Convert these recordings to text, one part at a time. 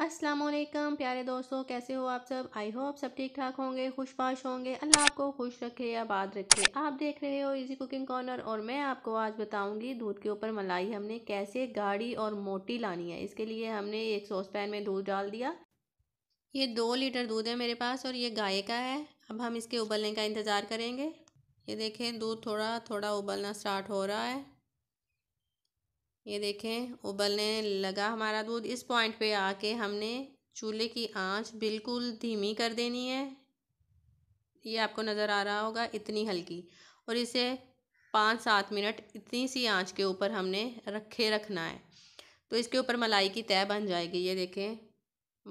असलम प्यारे दोस्तों कैसे हो आप सब आई हो आप सब ठीक ठाक होंगे खुशबाश होंगे अल्लाह आपको खुश रखे या बाद रखे आप देख रहे हो इजी कुकिंग कॉर्नर और मैं आपको आज बताऊंगी दूध के ऊपर मलाई हमने कैसे गाढ़ी और मोटी लानी है इसके लिए हमने एक सॉस पैन में दूध डाल दिया ये दो लीटर दूध है मेरे पास और ये गाय का है अब हम इसके उबलने का इंतज़ार करेंगे ये देखें दूध थोड़ा थोड़ा उबलना स्टार्ट हो रहा है ये देखें उबलने लगा हमारा दूध इस पॉइंट पे आके हमने चूल्हे की आंच बिल्कुल धीमी कर देनी है ये आपको नज़र आ रहा होगा इतनी हल्की और इसे पाँच सात मिनट इतनी सी आंच के ऊपर हमने रखे रखना है तो इसके ऊपर मलाई की तय बन जाएगी ये देखें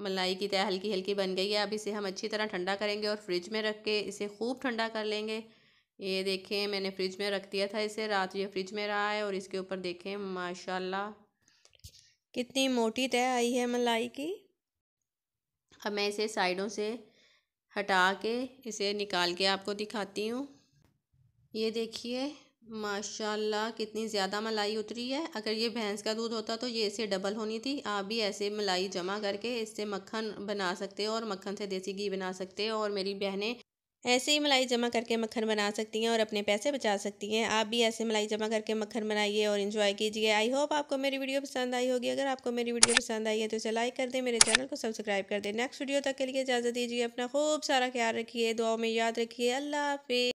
मलाई की तय हल्की हल्की बन गई है अब इसे हम अच्छी तरह ठंडा करेंगे और फ्रिज में रख के इसे खूब ठंडा कर लेंगे ये देखें मैंने फ्रिज में रख दिया था इसे रात ये फ्रिज में रहा है और इसके ऊपर देखें माशाल्लाह कितनी मोटी तय आई है मलाई की अब मैं इसे साइडों से हटा के इसे निकाल के आपको दिखाती हूँ ये देखिए माशाल्लाह कितनी ज़्यादा मलाई उतरी है अगर ये भैंस का दूध होता तो ये इसे डबल होनी थी आप भी ऐसे मलाई जमा करके इससे मक्खन बना सकते हो और मक्खन से देसी घी बना सकते हो और मेरी बहनें ऐसे ही मलाई जमा करके मक्खन बना सकती हैं और अपने पैसे बचा सकती हैं आप भी ऐसे मलाई जमा करके मक्खन बनाइए और इन्जॉय कीजिए आई होप आपको मेरी वीडियो पसंद आई होगी अगर आपको मेरी वीडियो पसंद आई है तो इसे लाइक कर दें मेरे चैनल को सब्सक्राइब कर दें नेक्स्ट वीडियो तक के लिए इजाज़त दीजिए अपना खूब सारा ख्याल रखिए दुआ में याद रखिए अल्लाह हाफि